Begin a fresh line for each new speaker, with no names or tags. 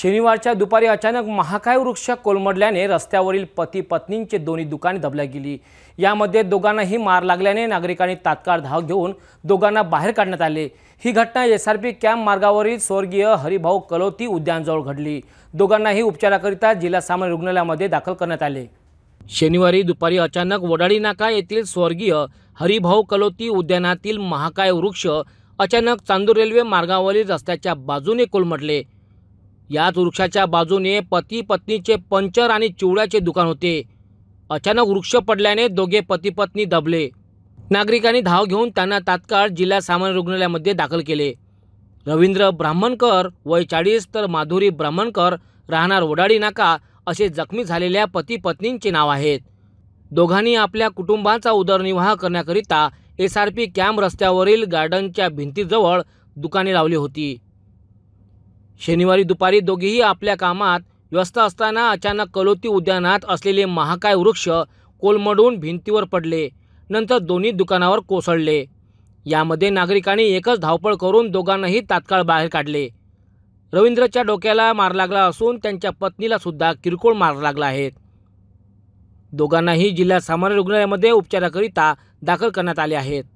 शनिवारच्या दुपारी अचानक महाकाय वृक्ष कोलमडल्याने रस्त्यावरील पती पत्नींचे दोन्ही दुकाने दबल्या गेली यामध्ये दोघांनाही मार लागल्याने नागरिकांनी तात्काळ धाव घेऊन दोघांना बाहेर काढण्यात आले ही घटना एस आर पी कॅम्प मार्गावरील स्वर्गीय हरिभाऊ कलोती उद्यानजवळ घडली दोघांनाही उपचाराकरिता जिल्हा सामान्य रुग्णालयामध्ये दाखल करण्यात आले शनिवारी दुपारी अचानक वडाळी नाका येथील स्वर्गीय हरिभाऊ कलोती उद्यानातील महाकाय वृक्ष अचानक चांदूर रेल्वे मार्गावरील रस्त्याच्या बाजूने कोलमडले याच वृक्षाच्या बाजूने पती पत्नीचे पंचर आणि चिवड्याचे दुकान होते अचानक वृक्ष पडल्याने दोघे पती पत्नी दबले नागरिकांनी धाव घेऊन त्यांना तात्काळ जिल्हा सामान्य रुग्णालयामध्ये दाखल केले रवींद्र ब्राह्मणकर वय चाळीस तर माधुरी ब्राह्मणकर राहणार ओडाडी नाका असे जखमी झालेल्या पती पत्नींचे नाव आहेत दोघांनी आपल्या कुटुंबाचा उदरनिर्वाह करण्याकरिता एस आर पी कॅम्प रस्त्यावरील गार्डनच्या भिंतीजवळ दुकाने लावली होती शनिवारी दुपारी दोघेही आपल्या कामात व्यस्त असताना अचानक कलोती उद्यानात असलेले महाकाय वृक्ष कोलमडून भिंतीवर पडले नंतर दोन्ही दुकानावर कोसळले यामध्ये नागरिकांनी एकच धावपळ करून दोघांनाही तात्काळ बाहेर काढले रवींद्रच्या डोक्याला मार लागला असून त्यांच्या पत्नीला सुद्धा किरकोळ मार लागला आहे दोघांनाही जिल्हा सामान्य रुग्णालयामध्ये उपचाराकरिता दाखल करण्यात आले आहेत